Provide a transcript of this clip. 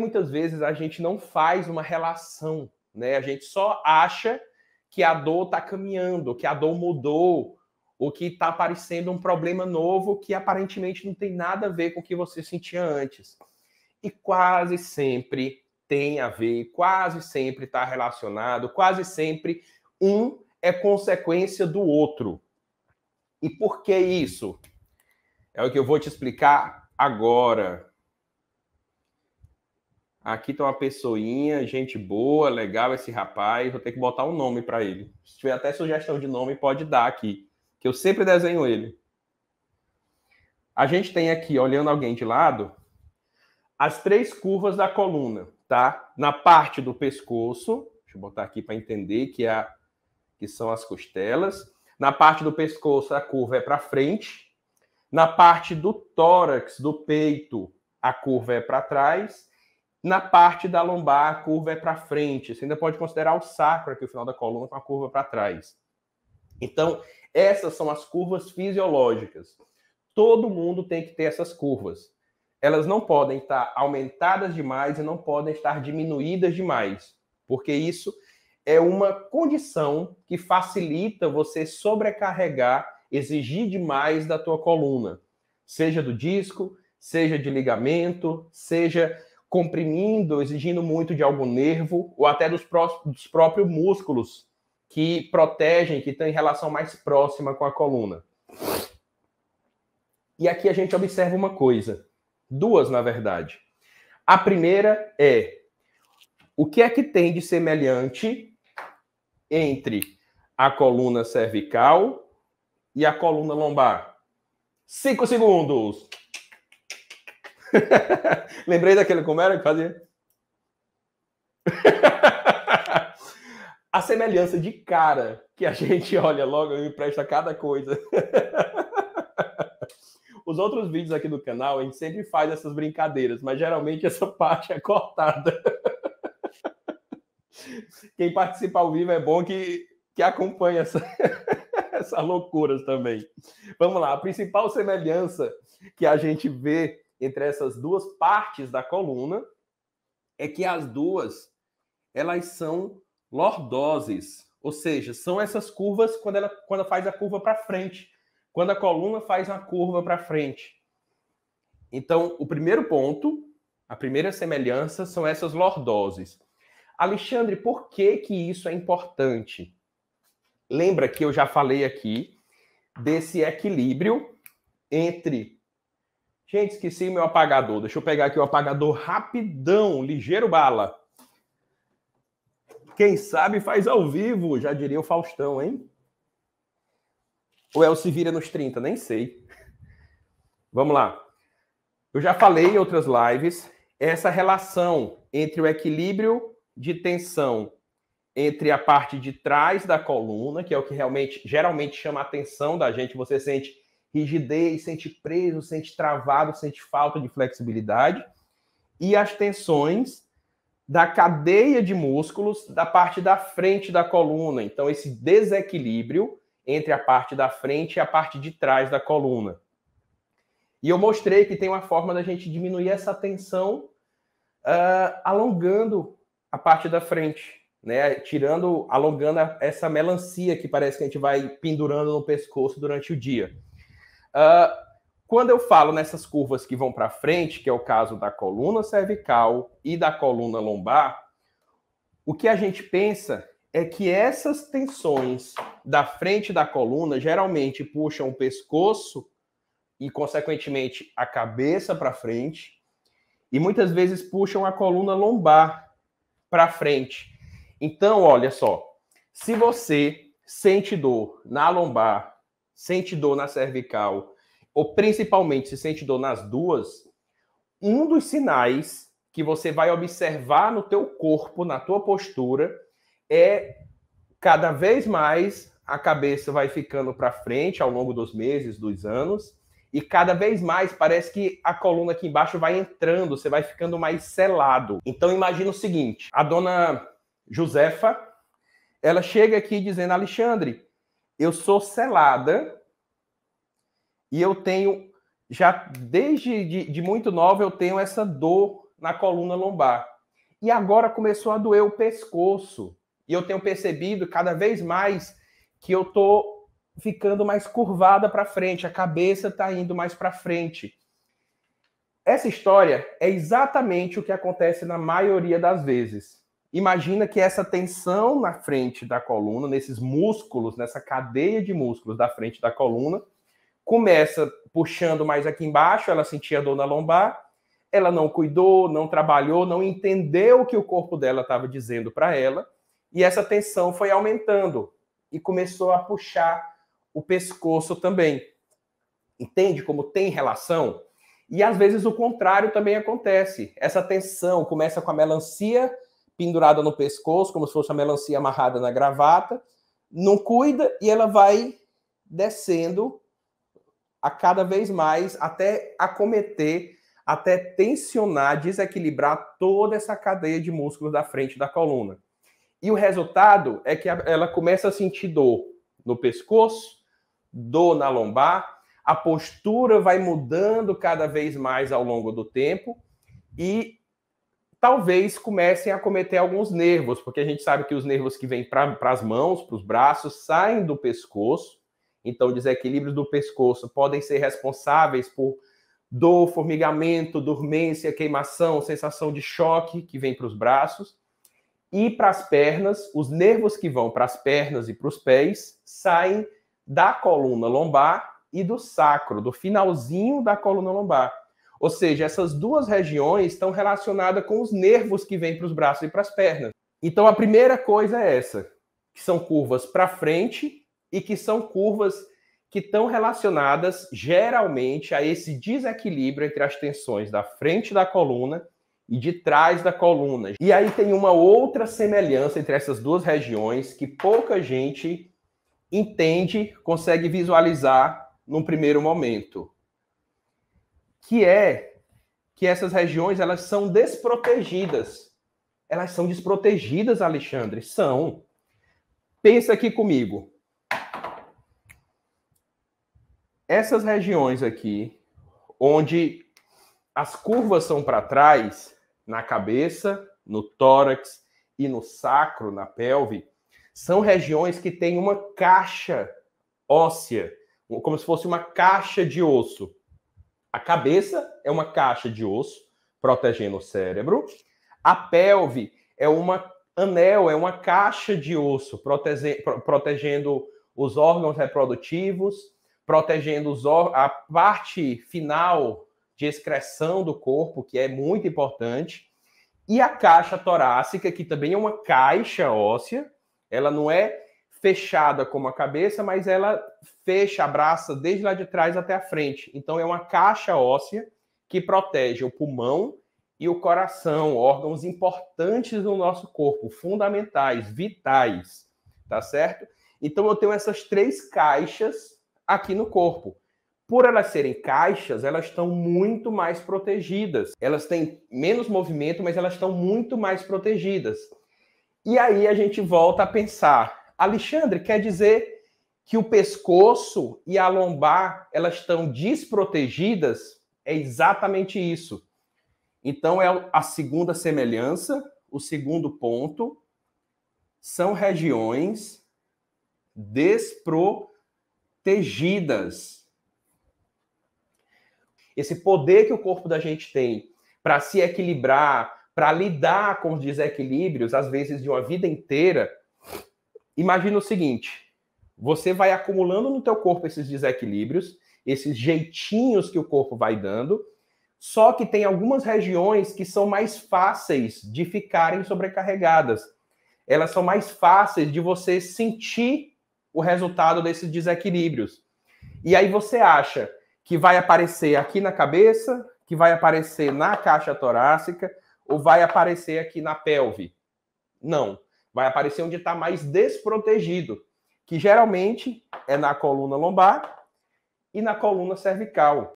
muitas vezes a gente não faz uma relação, né? A gente só acha que a dor está caminhando, que a dor mudou, ou que está aparecendo um problema novo que aparentemente não tem nada a ver com o que você sentia antes. E quase sempre tem a ver, quase sempre está relacionado, quase sempre um é consequência do outro. E por que isso? É o que eu vou te explicar agora. Aqui tem tá uma pessoinha, gente boa, legal esse rapaz. Vou ter que botar um nome para ele. Se tiver até sugestão de nome, pode dar aqui, que eu sempre desenho ele. A gente tem aqui, olhando alguém de lado, as três curvas da coluna, tá? Na parte do pescoço, deixa eu botar aqui para entender que, é a, que são as costelas. Na parte do pescoço, a curva é para frente. Na parte do tórax, do peito, a curva é para trás. Na parte da lombar, a curva é para frente. Você ainda pode considerar o sacro aqui, o final da coluna, com a curva para trás. Então, essas são as curvas fisiológicas. Todo mundo tem que ter essas curvas. Elas não podem estar aumentadas demais e não podem estar diminuídas demais, porque isso é uma condição que facilita você sobrecarregar, exigir demais da tua coluna, seja do disco, seja de ligamento, seja comprimindo, exigindo muito de algum nervo ou até dos, pró dos próprios músculos que protegem, que estão em relação mais próxima com a coluna. E aqui a gente observa uma coisa, duas na verdade. A primeira é o que é que tem de semelhante entre a coluna cervical e a coluna lombar? Cinco segundos. Lembrei daquele como era que fazia? a semelhança de cara que a gente olha logo e presta cada coisa. Os outros vídeos aqui do canal, a gente sempre faz essas brincadeiras, mas geralmente essa parte é cortada. Quem participa ao vivo é bom que, que acompanha essa, essas loucuras também. Vamos lá, a principal semelhança que a gente vê entre essas duas partes da coluna é que as duas elas são lordoses, ou seja, são essas curvas quando ela quando faz a curva para frente, quando a coluna faz uma curva para frente. Então, o primeiro ponto, a primeira semelhança são essas lordoses. Alexandre, por que que isso é importante? Lembra que eu já falei aqui desse equilíbrio entre Gente, esqueci meu apagador. Deixa eu pegar aqui o apagador rapidão, ligeiro bala. Quem sabe faz ao vivo, já diria o Faustão, hein? Ou é o Se Vira nos 30? Nem sei. Vamos lá. Eu já falei em outras lives essa relação entre o equilíbrio de tensão entre a parte de trás da coluna, que é o que realmente geralmente chama a atenção da gente, você sente rigidez, sente preso, sente travado, sente falta de flexibilidade. E as tensões da cadeia de músculos da parte da frente da coluna. Então, esse desequilíbrio entre a parte da frente e a parte de trás da coluna. E eu mostrei que tem uma forma da gente diminuir essa tensão uh, alongando a parte da frente, né? Tirando, alongando essa melancia que parece que a gente vai pendurando no pescoço durante o dia. Uh, quando eu falo nessas curvas que vão para frente, que é o caso da coluna cervical e da coluna lombar, o que a gente pensa é que essas tensões da frente da coluna geralmente puxam o pescoço e, consequentemente, a cabeça para frente, e muitas vezes puxam a coluna lombar para frente. Então, olha só, se você sente dor na lombar, sente dor na cervical, ou principalmente se sente dor nas duas, um dos sinais que você vai observar no teu corpo, na tua postura, é cada vez mais a cabeça vai ficando para frente ao longo dos meses, dos anos, e cada vez mais parece que a coluna aqui embaixo vai entrando, você vai ficando mais selado. Então imagina o seguinte, a dona Josefa, ela chega aqui dizendo: "Alexandre, eu sou selada e eu tenho, já desde de, de muito nova, eu tenho essa dor na coluna lombar. E agora começou a doer o pescoço. E eu tenho percebido cada vez mais que eu tô ficando mais curvada para frente, a cabeça está indo mais para frente. Essa história é exatamente o que acontece na maioria das vezes. Imagina que essa tensão na frente da coluna, nesses músculos, nessa cadeia de músculos da frente da coluna, começa puxando mais aqui embaixo, ela sentia dor na lombar, ela não cuidou, não trabalhou, não entendeu o que o corpo dela estava dizendo para ela, e essa tensão foi aumentando e começou a puxar o pescoço também. Entende como tem relação? E às vezes o contrário também acontece. Essa tensão começa com a melancia pendurada no pescoço, como se fosse a melancia amarrada na gravata, não cuida e ela vai descendo a cada vez mais até acometer, até tensionar, desequilibrar toda essa cadeia de músculos da frente da coluna. E o resultado é que ela começa a sentir dor no pescoço, dor na lombar, a postura vai mudando cada vez mais ao longo do tempo e talvez comecem a cometer alguns nervos, porque a gente sabe que os nervos que vêm para as mãos, para os braços, saem do pescoço então, desequilíbrios do pescoço podem ser responsáveis por dor, formigamento, dormência, queimação, sensação de choque que vem para os braços. E para as pernas, os nervos que vão para as pernas e para os pés saem da coluna lombar e do sacro, do finalzinho da coluna lombar. Ou seja, essas duas regiões estão relacionadas com os nervos que vêm para os braços e para as pernas. Então a primeira coisa é essa, que são curvas para frente e que são curvas que estão relacionadas geralmente a esse desequilíbrio entre as tensões da frente da coluna e de trás da coluna. E aí tem uma outra semelhança entre essas duas regiões que pouca gente entende, consegue visualizar num primeiro momento, que é que essas regiões elas são desprotegidas. Elas são desprotegidas, Alexandre, são. Pensa aqui comigo. essas regiões aqui, onde as curvas são para trás, na cabeça, no tórax e no sacro, na pelve, são regiões que têm uma caixa óssea, como se fosse uma caixa de osso. A cabeça é uma caixa de osso protegendo o cérebro. A pelve é uma anel, é uma caixa de osso protege, protegendo os órgãos reprodutivos protegendo os a parte final de excreção do corpo, que é muito importante, e a caixa torácica, que também é uma caixa óssea, ela não é fechada como a cabeça, mas ela fecha, abraça desde lá de trás até a frente. Então é uma caixa óssea que protege o pulmão e o coração, órgãos importantes do nosso corpo, fundamentais, vitais, tá certo? Então eu tenho essas três caixas aqui no corpo. Por elas serem caixas, elas estão muito mais protegidas. Elas têm menos movimento, mas elas estão muito mais protegidas. E aí a gente volta a pensar. Alexandre, quer dizer que o pescoço e a lombar, elas estão desprotegidas? É exatamente isso. Então é a segunda semelhança, o segundo ponto, são regiões desprotegidas protegidas. Esse poder que o corpo da gente tem para se equilibrar, para lidar com os desequilíbrios, às vezes de uma vida inteira. Imagina o seguinte: você vai acumulando no teu corpo esses desequilíbrios, esses jeitinhos que o corpo vai dando, só que tem algumas regiões que são mais fáceis de ficarem sobrecarregadas. Elas são mais fáceis de você sentir o resultado desses desequilíbrios. E aí você acha que vai aparecer aqui na cabeça, que vai aparecer na caixa torácica, ou vai aparecer aqui na pelve. Não. Vai aparecer onde está mais desprotegido, que geralmente é na coluna lombar e na coluna cervical.